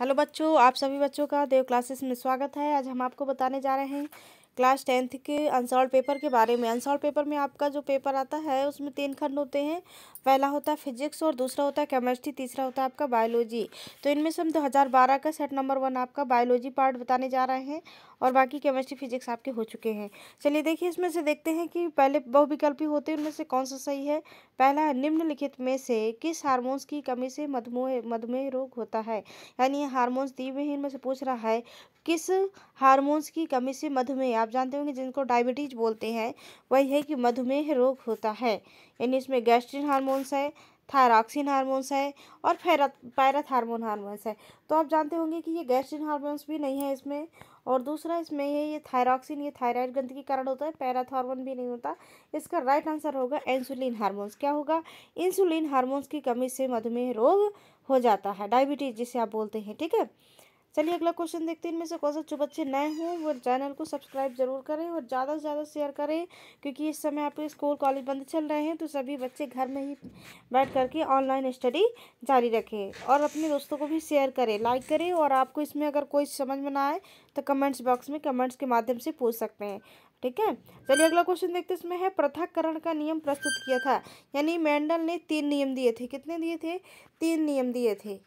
hello बच्चों आप सभी बच्चों का देव क्लासेस में स्वागत है आज हम आपको बताने जा रहे हैं क्लास टेंथ के अनसॉल्व पेपर के बारे में अनसॉल्व पेपर में आपका जो पेपर आता है उसमें तीन खंड होते हैं पहला होता है फिजिक्स और दूसरा होता है केमिस्ट्री तीसरा होता है आपका बायोलॉजी तो इनमें से हम 2012 का सेट नंबर वन आपका बायोलॉजी पार्ट बताने जा रहे हैं और बाकी केमिस्ट्री फिजिक्स आपके हो चुके हैं चलिए देखिए इसमें से देखते हैं कि पहले बहुविकल्पी होते हैं उनमें से कौन सा सही है पहला निम्नलिखित में से किस हार्मोन्स की कमी से मधुमेह मधुमेह रोग होता है यानी हारमोन्स दिए हुए हैं इनमें से पूछ रहा है किस हार्मोन्स की कमी से मधुमेह आप जानते होंगे जिनको डायबिटीज बोलते हैं वही है कि मधुमेह रोग होता है यानी इसमें गैस्ट्रिन हार्मोन्स है थायरॉक्सिन हार्मोन्स है और पैरा हार्मोन हार्मोन्स है तो आप जानते होंगे कि ये गैस्ट्रिन हार्मोन्स भी नहीं है इसमें और दूसरा इसमें है ये थायरॉक्सिन ये थायराइड ग्रंथ के कारण होता है पैरथ भी नहीं होता इसका राइट आंसर होगा इंसुलिन हार्मोन्स क्या होगा इंसुलिन हार्मोन्स की कमी से मधुमेह रोग हो जाता है डायबिटीज जिसे आप बोलते हैं ठीक है चलिए अगला क्वेश्चन देखते हैं इनमें से कौन सा जो बच्चे नए हों वो चैनल को सब्सक्राइब जरूर करें और ज़्यादा से ज़्यादा शेयर करें क्योंकि इस समय आपके स्कूल कॉलेज बंद चल रहे हैं तो सभी बच्चे घर में ही बैठ करके ऑनलाइन स्टडी जारी रखें और अपने दोस्तों को भी शेयर करें लाइक करें और आपको इसमें अगर कोई समझ में ना आए तो कमेंट्स बॉक्स में कमेंट्स के माध्यम से पूछ सकते हैं ठीक है चलिए अगला क्वेश्चन देखते हैं इसमें है पृथककरण का नियम प्रस्तुत किया था यानी मैंडल ने तीन नियम दिए थे कितने दिए थे तीन नियम दिए थे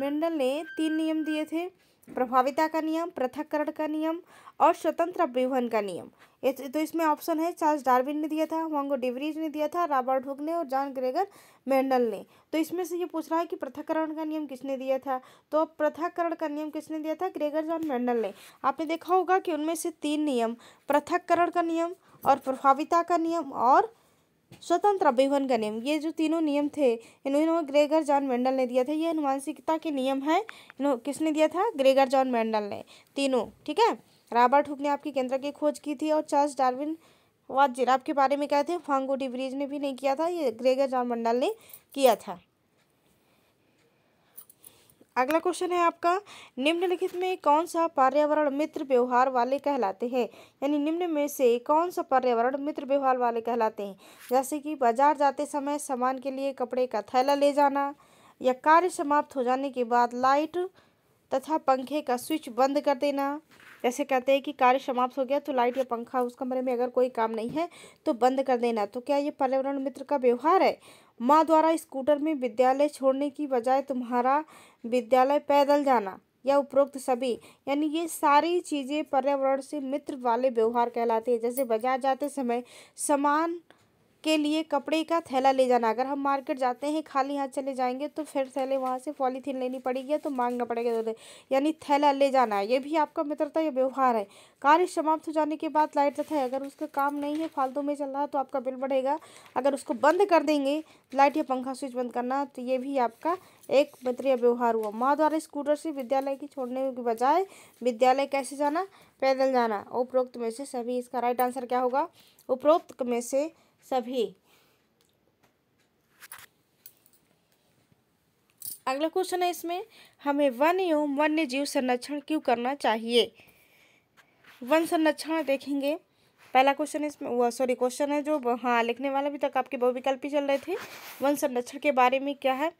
मेंडल ने तीन नियम दिए थे प्रभाविता का नियम पृथककरण का नियम और स्वतंत्र अभिवहन का नियम तो, तो इसमें ऑप्शन है चार्ल्स डार्विन ने दिया था वांगो डिवरीज ने दिया था रॉबर्ट हुक ने और जॉन ग्रेगर मेंडल ने तो इसमें से ये पूछ रहा है कि पृथककरण का नियम किसने दिया था तो पृथककरण का नियम किसने दिया था ग्रेगर जॉन मेंडल ने आपने देखा होगा कि उनमें से तीन नियम पृथककरण का नियम और प्रभाविता का नियम और स्वतंत्र अभिवन का नियम ये जो तीनों नियम थे इन्होंने ग्रेगर जॉन मेंडल ने दिया था ये अनुवांशिकता के नियम है किसने दिया था ग्रेगर जॉन मेंडल ने तीनों ठीक है रॉबर्ट हुक ने आपकी केंद्र की खोज की थी और चार्ल्स डार्विन वाजिर आपके के बारे में कहते हैं फांगो डिब्रीज ने भी नहीं किया था ये ग्रेगर जॉन मंडल ने किया था अगला क्वेश्चन है आपका निम्नलिखित में कौन सा पर्यावरण मित्र व्यवहार वाले कहलाते हैं यानी निम्न में से कौन सा पर्यावरण मित्र व्यवहार वाले कहलाते हैं जैसे कि बाजार जाते समय सामान के लिए कपड़े का थैला ले जाना या कार्य समाप्त हो जाने के बाद लाइट तथा पंखे का स्विच बंद कर देना जैसे कहते हैं कि कार्य समाप्त हो गया तो लाइट या पंखा उस कमरे में अगर कोई काम नहीं है तो बंद कर देना तो क्या ये पर्यावरण मित्र का व्यवहार है माँ द्वारा स्कूटर में विद्यालय छोड़ने की बजाय तुम्हारा विद्यालय पैदल जाना या उपरोक्त सभी यानी ये सारी चीज़ें पर्यावरण से मित्र वाले व्यवहार कहलाते हैं जैसे बाजार जाते समय समान के लिए कपड़े का थैला ले जाना अगर हम मार्केट जाते हैं खाली हाथ चले जाएंगे तो फिर थैले वहाँ से पॉलीथीन लेनी पड़ेगी तो मांगना पड़ेगा उधर यानी थैला ले जाना है ये भी आपका मित्रता या व्यवहार है कार्य समाप्त हो जाने के बाद लाइट तथा अगर उसका काम नहीं है फालतू में चल रहा है तो आपका बिल बढ़ेगा अगर उसको बंद कर देंगे लाइट या पंखा स्विच बंद करना तो ये भी आपका एक या व्यवहार हुआ माँ द्वारा स्कूटर से विद्यालय की छोड़ने के बजाय विद्यालय कैसे जाना पैदल जाना उपरोक्त में से सभी इसका राइट आंसर क्या होगा उपरोक्त में से सभी अगला क्वेश्चन है इसमें हमें वन एवं वन्य जीव संरक्षण क्यों करना चाहिए वन संरक्षण देखेंगे पहला क्वेश्चन इसमें वह सॉरी क्वेश्चन है जो हाँ लिखने वाला अभी तक आपके बहुविकल्प ही चल रहे थे वन संरक्षण के बारे में क्या है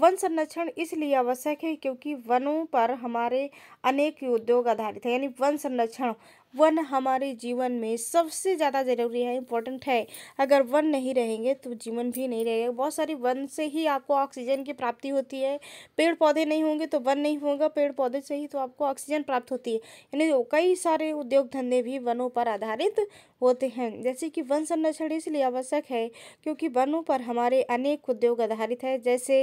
वन संरक्षण इसलिए आवश्यक है क्योंकि वनों पर हमारे अनेक उद्योग आधारित है यानी वन संरक्षण वन हमारे जीवन में सबसे ज़्यादा ज़रूरी है इम्पोर्टेंट है अगर वन नहीं रहेंगे तो जीवन भी नहीं रहेगा बहुत सारी वन से ही आपको ऑक्सीजन की प्राप्ति होती है पेड़ पौधे नहीं होंगे तो वन नहीं होगा पेड़ पौधे से ही तो आपको ऑक्सीजन प्राप्त होती है यानी कई सारे उद्योग धंधे भी वनों पर आधारित होते हैं जैसे कि वन संरक्षण इसलिए आवश्यक है क्योंकि वनों पर हमारे अनेक उद्योग आधारित है जैसे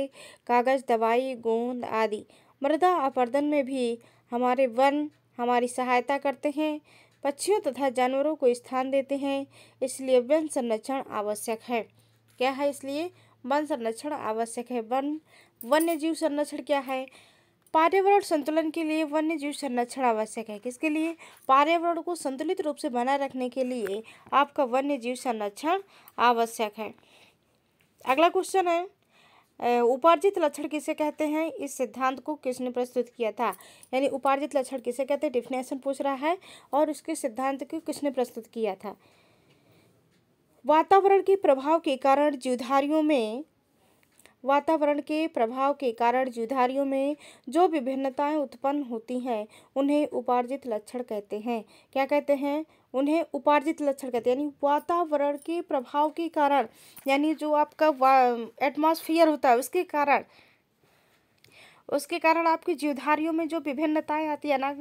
कागज़ दवाई गोंद आदि मृदा अपर्दन में भी हमारे वन हमारी सहायता करते हैं पक्षियों तथा जानवरों को स्थान देते हैं इसलिए वन संरक्षण आवश्यक है क्या है इसलिए वन संरक्षण आवश्यक है वन वन्य जीव संरक्षण क्या है पर्यावरण संतुलन के लिए वन्य जीव संरक्षण आवश्यक है किसके लिए पर्यावरण को संतुलित रूप से बनाए रखने के लिए आपका वन्य जीव संरक्षण आवश्यक है अगला क्वेश्चन है उपार्जित लक्षण किसे कहते हैं इस सिद्धांत को किसने प्रस्तुत किया था यानी उपार्जित लक्षण किसे कहते हैं डिफिनेशन पूछ रहा है और उसके सिद्धांत को किसने प्रस्तुत किया था वातावरण के प्रभाव के कारण जीवधारियों में वातावरण के प्रभाव के कारण जीवधारियों में जो विभिन्नताएं उत्पन्न होती हैं उन्हें उपार्जित लक्षण कहते हैं क्या कहते हैं उन्हें उपार्जित लक्षण कहते हैं यानी वातावरण के प्रभाव के कारण यानी जो आपका एटमॉस्फेयर होता है उसके कारण उसके कारण आपकी जीवधारियों में जो विभिन्नताएं आती है ना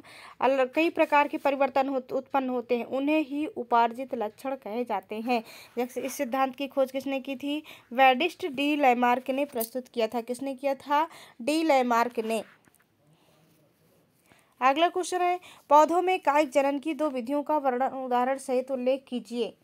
कई प्रकार के परिवर्तन हो, उत्पन्न होते हैं उन्हें ही उपार्जित लक्षण कहे जाते हैं जैसे इस सिद्धांत की खोज किसने की थी वेडिस्ट डी लैमार्क ने प्रस्तुत किया था किसने किया था डी लैमार्क ने अगला क्वेश्चन है पौधों में कायिक जनन की दो विधियों का वर्णन उदाहरण सहित उल्लेख कीजिए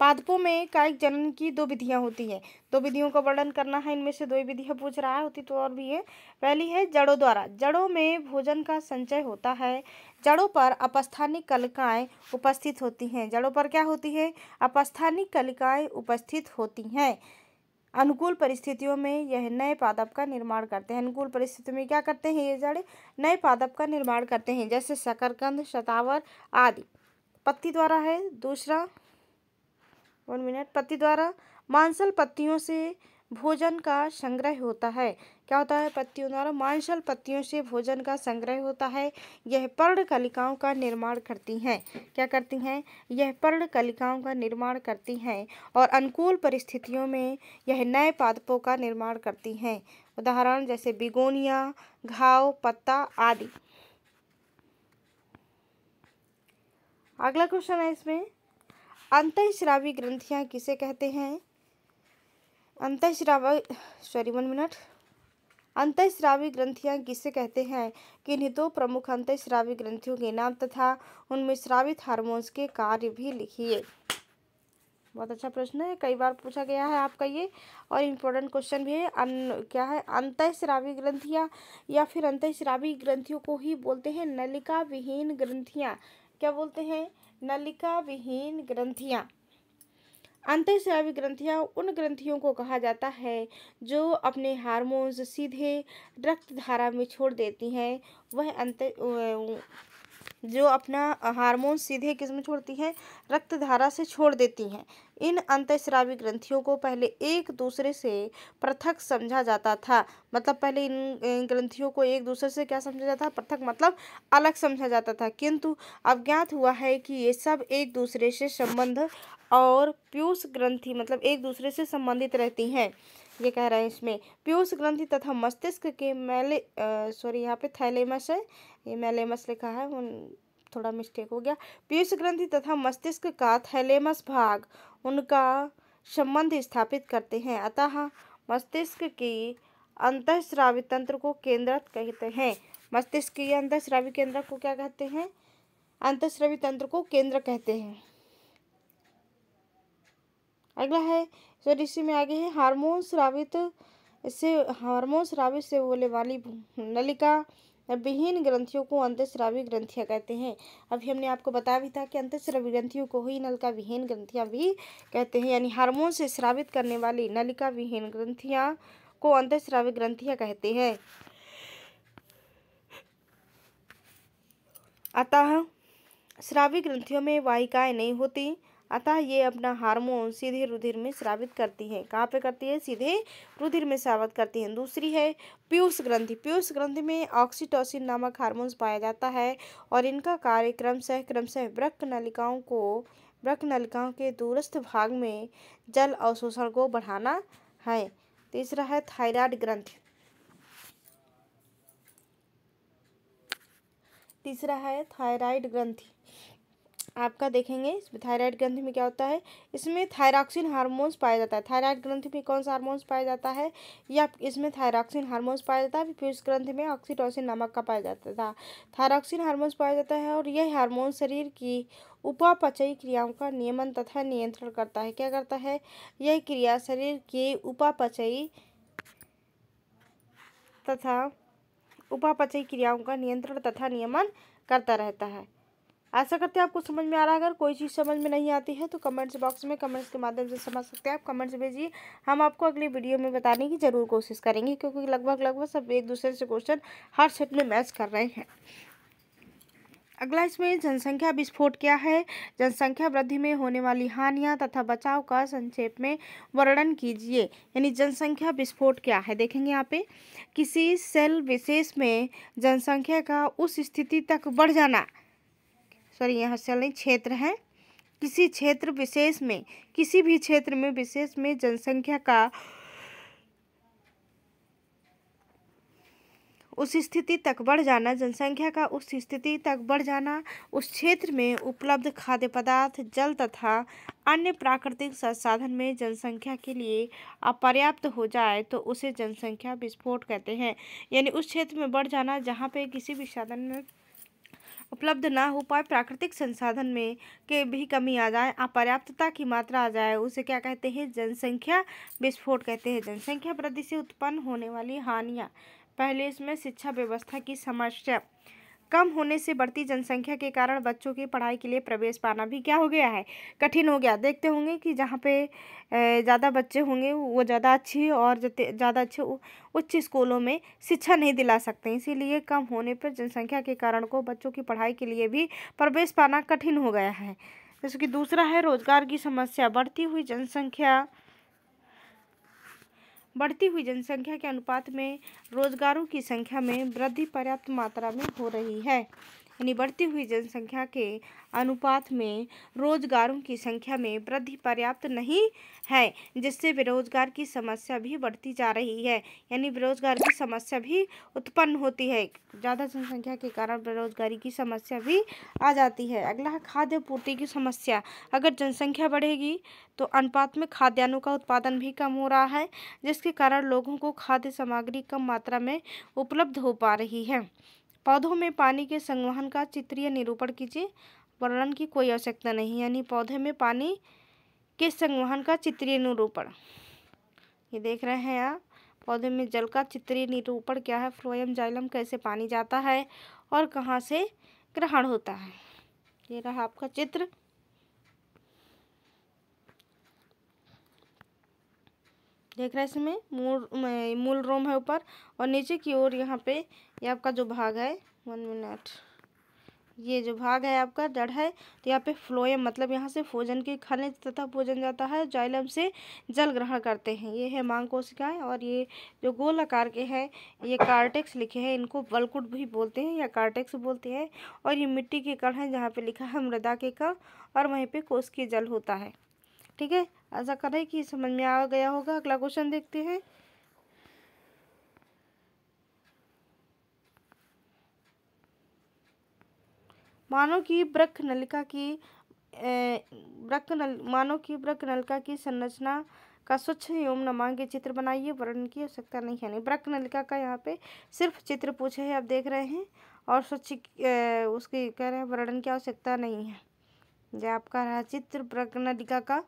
पादपों में कायिक जनन की दो विधियाँ होती हैं दो विधियों का वर्णन करना है इनमें से दो ही विधियाँ पूछ रहा है होती तो और भी है पहली है जड़ों द्वारा जड़ों में भोजन का संचय होता है जड़ों पर अपस्थानी कलिकाएँ उपस्थित होती हैं जड़ों पर क्या होती है अपस्थानी कलिकाएँ उपस्थित होती हैं अनुकूल परिस्थितियों में यह नए पादप का निर्माण करते हैं अनुकूल परिस्थितियों में क्या करते हैं ये जड़े नए पादप का निर्माण करते हैं जैसे शकरकंद शतावर आदि पत्ती द्वारा है दूसरा वन मिनट पत्ती द्वारा मांसल पत्तियों से भोजन का संग्रह होता है क्या होता है पत्तियों द्वारा मांसल पत्तियों से भोजन का संग्रह होता है यह पर्ण कलिकाओं का निर्माण करती हैं क्या करती हैं यह पर्ण कलिकाओं का निर्माण करती हैं और अनुकूल परिस्थितियों में यह नए पादपों का निर्माण करती हैं उदाहरण जैसे बिगोनिया घाव पत्ता आदि अगला क्वेश्चन है इसमें अंतश्रावी ग्रंथियां किसे कहते हैं अंतश्राव सॉरी वन मिनट अंतश्रावी ग्रंथियां किसे कहते हैं किन्हीं दो प्रमुख अंतश्रावी ग्रंथियों के नाम तथा उनमें श्रावित हार्मोन्स के कार्य भी लिखिए बहुत अच्छा प्रश्न है कई बार पूछा गया है आपका ये और इम्पोर्टेंट क्वेश्चन भी है अन, क्या है अंतःस्रावी ग्रंथियां या फिर अंतःस्रावी ग्रंथियों को ही बोलते हैं नलिका विहीन ग्रंथियां क्या बोलते हैं नलिका विहीन ग्रंथियाँ अंतःस्रावी ग्रंथियाँ उन ग्रंथियों को कहा जाता है जो अपने हार्मोन्स सीधे रक्त धारा में छोड़ देती हैं वह अंत जो अपना हार्मोन सीधे किस में छोड़ती हैं रक्त धारा से छोड़ देती हैं इन अंतश्रावी ग्रंथियों को पहले एक दूसरे से पृथक समझा जाता था मतलब पहले इन ग्रंथियों को एक दूसरे से क्या समझा जाता था पृथक मतलब अलग समझा जाता था किंतु अज्ञात हुआ है कि ये सब एक दूसरे से संबंध और पीयूष ग्रंथि मतलब एक दूसरे से संबंधित रहती हैं ये कह रहे हैं इसमें पीयूष ग्रंथि तथा मस्तिष्क के मैले सॉरी यहाँ पे थैलेमस है ये मैलेमस लिखा है उन थोड़ा मिस्टेक हो गया पीयूष ग्रंथि तथा मस्तिष्क का थैलेमस भाग उनका संबंध स्थापित करते हैं अतः मस्तिष्क की अंतःस्रावी तंत्र को केंद्रित कहते हैं मस्तिष्क की अंतःस्रावी केंद्र को क्या कहते हैं अंतःस्रावी तंत्र को केंद्र कहते हैं अगला है जो इसी में आगे है हार्मोन श्रावित से हार्मोन श्रावित से बोले वाली नलिका विहीन ग्रंथियों को अंतस्रावी ग्रंथियाँ कहते हैं अभी हमने आपको बताया भी था कि अंतस्रावी ग्रंथियों को ही नलिका विहीन ग्रंथियाँ भी कहते हैं यानी हार्मोन से श्रावित करने वाली नलिका विहीन ग्रंथियाँ को अंतस्रावी ग्रंथियाँ कहते हैं अतः श्रावी ग्रंथियों में वाहिकाएं नहीं होती अतः ये अपना हार्मोन सीधे रुधिर में श्रावित करती है कहाँ पे करती है सीधे रुधिर में श्रावित करती है दूसरी है पीयूष ग्रंथि पीयूष ग्रंथि में ऑक्सीटोसिन नामक हार्मोन्स पाया जाता है और इनका कार्य क्रमशः क्रमशः वृक्क नलिकाओं को वृक्क नलिकाओं के दूरस्थ भाग में जल अवशोषण को बढ़ाना है तीसरा है थायराइड ग्रंथि तीसरा है थायराइड ग्रंथि आपका देखेंगे इसमें थायराइड ग्रंथि में क्या होता है इसमें थायरॉक्सिन हार्मोन्स पाया जाता है थायराइड ग्रंथि में कौन सा हार्मोन्स पाया जाता है या इसमें थायरॉक्सिन हार्मोन्स पाया जाता है फिर उस ग्रंथि में ऑक्सीटोसिन नामक का पाया जाता था थायरॉक्सिन हार्मोन्स पाया जाता है और यह हार्मोन शरीर की उपापचयी क्रियाओं का नियमन तथा नियंत्रण करता है क्या करता है यह क्रिया शरीर के उपापचयी तथा उपापचयी क्रियाओं का नियंत्रण तथा नियमन करता रहता है ऐसा करते हैं आपको समझ में आ रहा है अगर कोई चीज़ समझ में नहीं आती है तो कमेंट्स बॉक्स में कमेंट्स के माध्यम से समझ सकते हैं आप कमेंट्स भेजिए हम आपको अगली वीडियो में बताने की ज़रूर कोशिश करेंगे क्योंकि लगभग लगभग सब एक दूसरे से क्वेश्चन हर सेट में मैच कर रहे हैं अगला इसमें जनसंख्या विस्फोट क्या है जनसंख्या वृद्धि में होने वाली हानियां तथा बचाव का संक्षेप में वर्णन कीजिए यानी जनसंख्या विस्फोट क्या है देखेंगे यहाँ पे किसी सेल विशेष में जनसंख्या का उस स्थिति तक बढ़ जाना सॉरी यहाँ से नहीं क्षेत्र हैं किसी क्षेत्र विशेष में किसी भी क्षेत्र में विशेष में जनसंख्या का उस स्थिति तक बढ़ जाना जनसंख्या का उस स्थिति तक बढ़ जाना उस क्षेत्र में उपलब्ध खाद्य पदार्थ जल तथा अन्य प्राकृतिक संसाधन में जनसंख्या के लिए अपर्याप्त हो जाए तो उसे जनसंख्या विस्फोट कहते हैं यानी उस क्षेत्र में बढ़ जाना जहाँ पे किसी भी साधन में उपलब्ध ना हो पाए प्राकृतिक संसाधन में के भी कमी आ जाए अपर्याप्तता की मात्रा आ जाए उसे क्या कहते हैं जनसंख्या विस्फोट कहते हैं जनसंख्या वृद्धि से उत्पन्न होने वाली हानियाँ पहले इसमें शिक्षा व्यवस्था की समस्या कम होने से बढ़ती जनसंख्या के कारण बच्चों की पढ़ाई के लिए प्रवेश पाना भी क्या हो गया है कठिन हो गया देखते होंगे कि जहाँ पे ज़्यादा बच्चे होंगे वो ज़्यादा अच्छी और ज़्यादा अच्छे उच्च स्कूलों में शिक्षा नहीं दिला सकते इसीलिए कम होने पर जनसंख्या के कारण को बच्चों की पढ़ाई के लिए भी प्रवेश पाना कठिन हो गया है जैसे कि दूसरा है रोजगार की समस्या बढ़ती हुई जनसंख्या बढ़ती हुई जनसंख्या के अनुपात में रोजगारों की संख्या में वृद्धि पर्याप्त मात्रा में हो रही है यानी बढ़ती हुई जनसंख्या के अनुपात में रोजगारों की संख्या में वृद्धि पर्याप्त नहीं है जिससे बेरोजगार की समस्या भी बढ़ती जा रही है यानी बेरोजगार की समस्या भी उत्पन्न होती है ज़्यादा जनसंख्या के कारण बेरोजगारी की समस्या भी आ जाती है अगला है खाद्य पूर्ति की समस्या अगर जनसंख्या बढ़ेगी तो अनुपात में खाद्यान्नों का उत्पादन भी कम हो रहा है जिसके कारण लोगों को खाद्य सामग्री कम मात्रा में उपलब्ध हो पा रही है पौधों में पानी के संवहन का चित्रीय निरूपण कीजिए वर्णन की कोई आवश्यकता नहीं यानी पौधे में पानी के संवहन का चित्रीय निरूपण ये देख रहे हैं आप पौधे में जल का चित्रीय निरूपण क्या है फ्लोएम जाइलम कैसे पानी जाता है और कहाँ से ग्रहण होता है ये रहा आपका चित्र देख रहा है इसमें मूल मूल रोम है ऊपर और नीचे की ओर यहाँ पे ये आपका जो भाग है वन मिनट ये जो भाग है आपका जड़ है तो यहाँ पे फ्लोएम मतलब यहाँ से भोजन के खाने तथा भोजन जाता है जाइलम से जल ग्रहण करते हैं ये है मांग कोशिकाएँ और ये जो गोल आकार के हैं ये कार्टेक्स लिखे हैं इनको बलकुट भी बोलते हैं या कार्टेक्स बोलते हैं और ये मिट्टी के कण है जहाँ पे लिखा है मृदा के कण और वहीं पे कोश के जल होता है ठीक है आशा करें कि समझ में आ गया होगा अगला क्वेश्चन देखते हैं मानो की ब्रख नलिका की ब्रख नल मानो की ब्रख नलिका की संरचना का स्वच्छ एवं नमांग चित्र बनाइए वर्णन की आवश्यकता नहीं है नहीं ब्रख नलिका का यहाँ पे सिर्फ चित्र पूछे है आप देख रहे हैं और स्वच्छ उसकी कह रहे हैं वर्णन की आवश्यकता नहीं है यह आपका रहा चित्र ब्रख नलिका का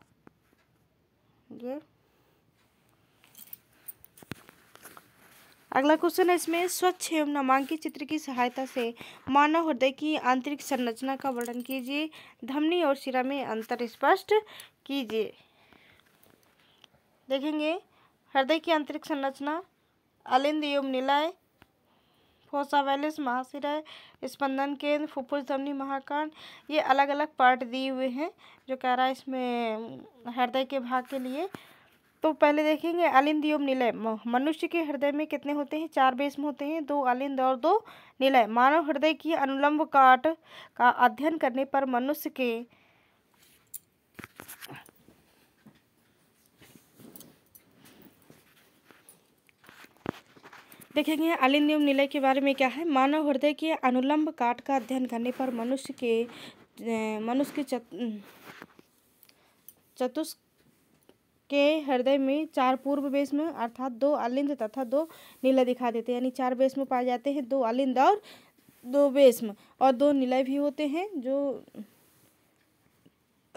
ये अगला क्वेश्चन है इसमें स्वच्छ एवं नामांकित चित्र की सहायता से मानव हृदय की आंतरिक संरचना का वर्णन कीजिए धमनी और शिरा में अंतर स्पष्ट कीजिए देखेंगे हृदय की आंतरिक संरचना अलिंद एवं नीलाय फोसा वैलिस महाशिरा स्पंदन केंद्र फुफ्फुस धमनी महाकांड ये अलग अलग पार्ट दिए हुए हैं जो कह रहा है इसमें हम्म, हृदय के भाग के लिए तो पहले देखेंगे अलिंद एवं निलय मनुष्य के हृदय में कितने होते हैं चार में होते हैं दो अलिंद और दो निलय मानव हृदय की अनुलंब काट का अध्ययन करने पर मनुष्य के देखेंगे अलिंदियम निलय के बारे में क्या है मानव हृदय के अनुलंब काट का अध्ययन करने पर मनुष्य के मनुष्य के चत, चतुष के हृदय में चार पूर्व बेस में अर्थात दो अलिंद तथा दो नीला दिखा देते हैं यानी चार बेस में पाए जाते हैं दो अलिंद और दो में और दो निलय भी होते हैं जो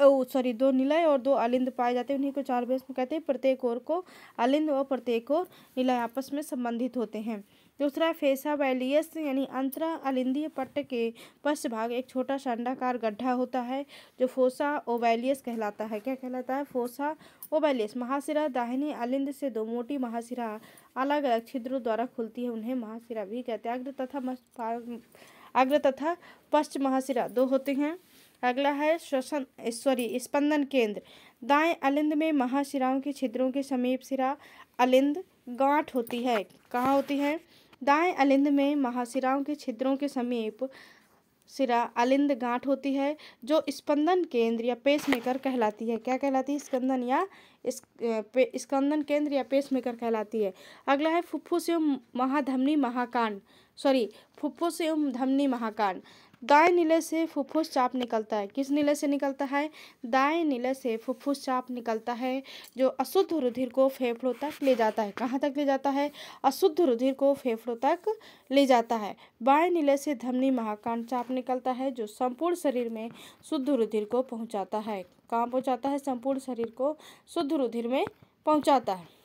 सॉरी दो निलय और दो अलिंद पाए जाते हैं उन्हीं को चार भैंस में कहते हैं प्रत्येक और को अलिंद और प्रत्येक और निलय आपस में संबंधित होते हैं दूसरा फेसा वैलियस यानी अंतरा अलिंदीय पट्ट के पश्च भाग एक छोटा सा अंडाकार गड्ढा होता है जो फोसा ओवैलियस कहलाता है क्या कहलाता है फोसा ओवैलियस महासिरा दाहिनी अलिंद से दो मोटी महासिरा अलग अलग छिद्रों द्वारा खुलती है उन्हें महासिरा भी कहते हैं अग्र तथा अग्र तथा पश्च महासिरा दो होते हैं अगला है श्वसन सॉरी स्पंदन केंद्र दाएं अलिंद में महाशिराओं के छिद्रों के समीप सिरा अलिंद गांठ होती है कहाँ होती है दाएं अलिंद में महाशिराओं के छिद्रों के समीप सिरा अलिंद गांठ होती है जो स्पंदन केंद्र या पेशमेकर कहलाती है क्या कहलाती है स्कंदन या इस, स्कंदन केंद्र या पेशमेकर कहलाती है अगला है फुफ्फुस एवं महाधमनी महाकांड सॉरी फुफ्फुस एवं धमनी महाकांड दाएं नीले से फुफ्फुस चाप निकलता है किस नीले से निकलता है दाएं नीले से फुफ्फुस चाप निकलता है जो अशुद्ध रुधिर को फेफड़ों तक ले जाता है कहाँ तक ले जाता है अशुद्ध रुधिर को फेफड़ों तक ले जाता है बाएं नीले से धमनी महाकांड चाप निकलता है जो संपूर्ण शरीर में शुद्ध रुधिर को पहुँचाता है कहाँ पहुँचाता है संपूर्ण शरीर को शुद्ध रुधिर में पहुँचाता है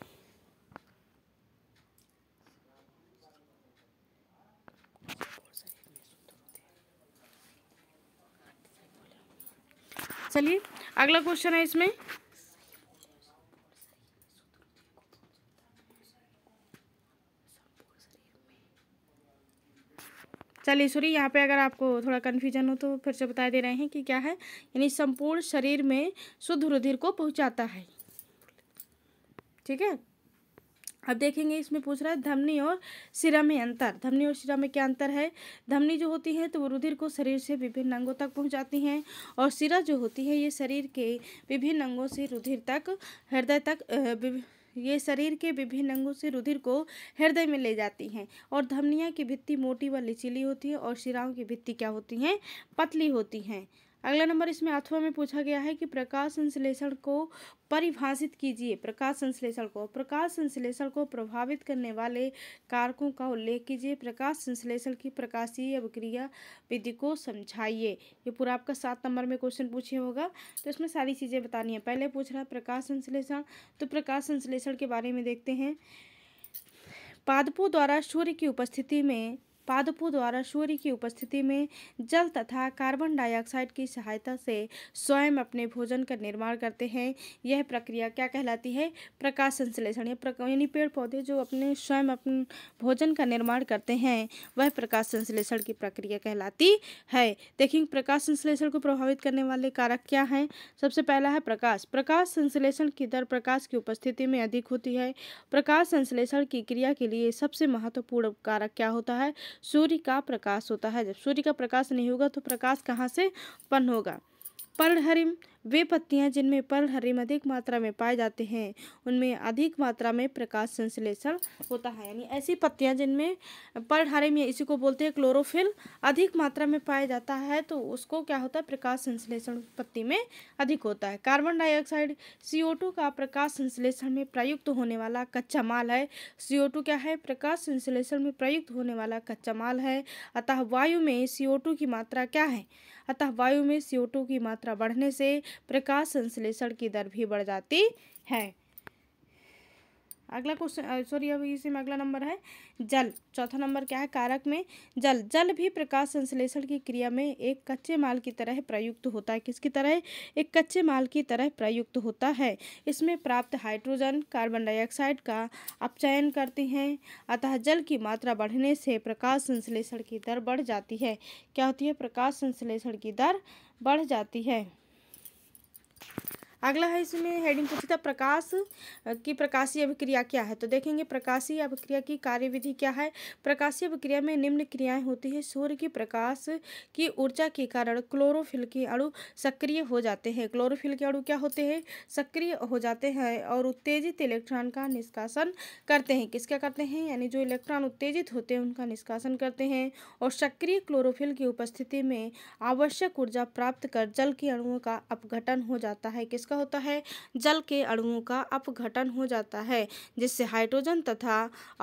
चलिए अगला क्वेश्चन है इसमें चलिए सॉरी यहाँ पे अगर आपको थोड़ा कन्फ्यूजन हो तो फिर से बता दे रहे हैं कि क्या है यानी संपूर्ण शरीर में शुद्ध रुधिर को पहुँचाता है ठीक है अब देखेंगे इसमें पूछ रहा है धमनी और सिरा में अंतर धमनी और सिरा में क्या अंतर है धमनी जो होती है तो वो रुधिर को शरीर से विभिन्न अंगों तक पहुंचाती हैं और सिरा जो होती है ये शरीर के विभिन्न अंगों से रुधिर तक हृदय तक ये शरीर के विभिन्न अंगों से रुधिर को हृदय में ले जाती हैं और धमनिया की भित्ति मोटी व लचीली होती है और सिराओं की भित्ति क्या होती हैं पतली होती हैं अगला नंबर इसमें अथवा में पूछा गया है कि प्रकाश संश्लेषण को परिभाषित कीजिए प्रकाश संश्लेषण को प्रकाश संश्लेषण को प्रभावित करने वाले कारकों का उल्लेख कीजिए प्रकाश संश्लेषण की प्रकाशीय अभिक्रिया विधि को समझाइए ये पूरा आपका सात नंबर में क्वेश्चन पूछे होगा तो इसमें सारी चीज़ें बतानी है पहले पूछ रहा है प्रकाश संश्लेषण तो प्रकाश संश्लेषण के बारे में देखते हैं पादपों द्वारा सूर्य की उपस्थिति में पादपों द्वारा सूर्य की उपस्थिति में जल तथा कार्बन डाइऑक्साइड की सहायता से स्वयं अपने भोजन का निर्माण करते हैं यह प्रक्रिया क्या कहलाती है प्रकाश संश्लेषण यानी पेड़ पौधे जो अपने स्वयं अपन भोजन का निर्माण करते हैं वह प्रकाश संश्लेषण की प्रक्रिया कहलाती है देखिए प्रकाश संश्लेषण को प्रभावित करने वाले कारक क्या हैं सबसे पहला है प्रकाश प्रकाश संश्लेषण की दर प्रकाश की उपस्थिति में अधिक होती है प्रकाश संश्लेषण की क्रिया के लिए सबसे महत्वपूर्ण कारक क्या होता है सूर्य का प्रकाश होता है जब सूर्य का प्रकाश नहीं होगा तो प्रकाश कहाँ से उत्पन्न होगा पर्णहरिम वे पत्तियां जिनमें पर्णहरिम अधिक मात्रा में पाए जाते हैं उनमें अधिक मात्रा में प्रकाश संश्लेषण होता है यानी ऐसी पत्तियां जिनमें पर्णहरिम या इसी को बोलते हैं क्लोरोफिल अधिक मात्रा में पाया जाता है तो उसको क्या होता है प्रकाश संश्लेषण पत्ती में अधिक होता है कार्बन डाइऑक्साइड सी का प्रकाश संश्लेषण में प्रयुक्त होने वाला कच्चा माल है सी क्या है प्रकाश संश्लेषण में प्रयुक्त होने वाला कच्चा माल है अतः वायु में सी की मात्रा क्या है अतः वायु में सीओ की मात्रा बढ़ने से प्रकाश संश्लेषण की दर भी बढ़ जाती है अगला क्वेश्चन सॉरी अब इसी में अगला नंबर है जल चौथा नंबर क्या है कारक में जल जल भी प्रकाश संश्लेषण की क्रिया में एक कच्चे माल की तरह प्रयुक्त होता है किसकी तरह एक कच्चे माल की तरह प्रयुक्त होता है इसमें प्राप्त हाइड्रोजन कार्बन डाइऑक्साइड का अपचयन करते हैं अतः जल की मात्रा बढ़ने से प्रकाश संश्लेषण की दर बढ़ जाती है क्या होती है प्रकाश संश्लेषण की दर बढ़ जाती है अगला है इसमें हेडिंग पूछी था प्रकाश की प्रकाशीय अभिक्रिया क्या है तो देखेंगे प्रकाशीय अभिक्रिया की कार्यविधि क्या है प्रकाशीय अभिक्रिया में निम्न क्रियाएं होती है सूर्य की प्रकाश की ऊर्जा के कारण क्लोरोफिल के अणु सक्रिय हो जाते हैं क्लोरोफिल के अणु क्या होते हैं सक्रिय हो जाते हैं और उत्तेजित इलेक्ट्रॉन का निष्कासन करते हैं किसका करते हैं यानी जो इलेक्ट्रॉन उत्तेजित होते हैं उनका निष्कासन करते हैं और सक्रिय क्लोरोफिल की उपस्थिति में आवश्यक ऊर्जा प्राप्त कर जल के अणुओं का अपघटन हो जाता है किसका का होता है जल के अणुओं का अपघटन हो जाता है जिससे हाइड्रोजन तथा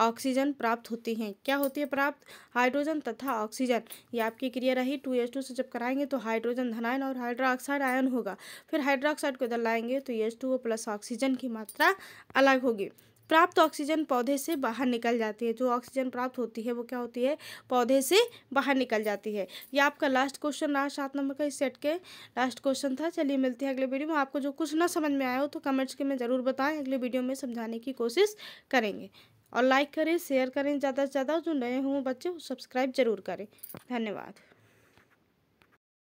ऑक्सीजन प्राप्त होती हैं क्या होती है प्राप्त हाइड्रोजन तथा ऑक्सीजन ये आपकी क्रिया रही टू एच टू से जब कराएंगे तो हाइड्रोजन धनायन और हाइड्रोक्साइड आयन होगा फिर हाइड्रोक्साइड को इधर लाएंगे तो एच टू प्लस ऑक्सीजन की मात्रा अलग होगी प्राप्त ऑक्सीजन पौधे से बाहर निकल जाती है जो ऑक्सीजन प्राप्त होती है वो क्या होती है पौधे से बाहर निकल जाती है ये आपका लास्ट क्वेश्चन रहा सात नंबर का इस सेट के लास्ट क्वेश्चन था चलिए मिलते हैं अगले वीडियो में आपको जो कुछ ना समझ में आया हो तो कमेंट्स के में ज़रूर बताएं अगले वीडियो में समझाने की कोशिश करेंगे और लाइक करें शेयर करें ज़्यादा से ज़्यादा जो नए हों बच्चे वो सब्सक्राइब ज़रूर करें धन्यवाद